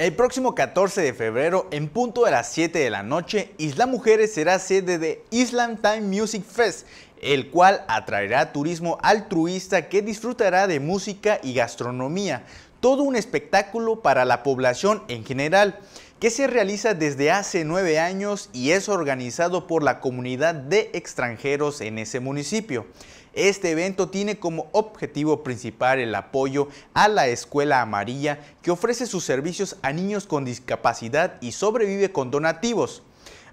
El próximo 14 de febrero, en punto de las 7 de la noche, Isla Mujeres será sede de Islam Time Music Fest, el cual atraerá turismo altruista que disfrutará de música y gastronomía, todo un espectáculo para la población en general que se realiza desde hace nueve años y es organizado por la comunidad de extranjeros en ese municipio. Este evento tiene como objetivo principal el apoyo a la Escuela Amarilla que ofrece sus servicios a niños con discapacidad y sobrevive con donativos.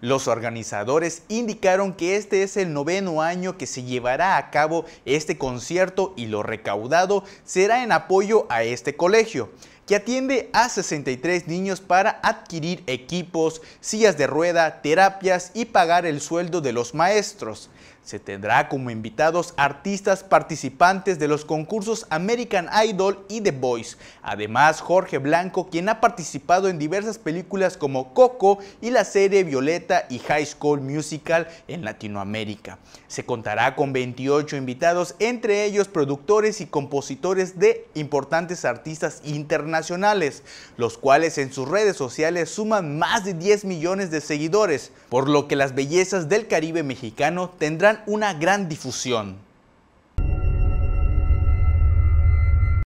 Los organizadores indicaron que este es el noveno año que se llevará a cabo este concierto y lo recaudado será en apoyo a este colegio que atiende a 63 niños para adquirir equipos, sillas de rueda, terapias y pagar el sueldo de los maestros. Se tendrá como invitados artistas participantes de los concursos American Idol y The Voice. Además, Jorge Blanco, quien ha participado en diversas películas como Coco y la serie Violeta y High School Musical en Latinoamérica. Se contará con 28 invitados, entre ellos productores y compositores de importantes artistas internacionales los cuales en sus redes sociales suman más de 10 millones de seguidores, por lo que las bellezas del Caribe mexicano tendrán una gran difusión.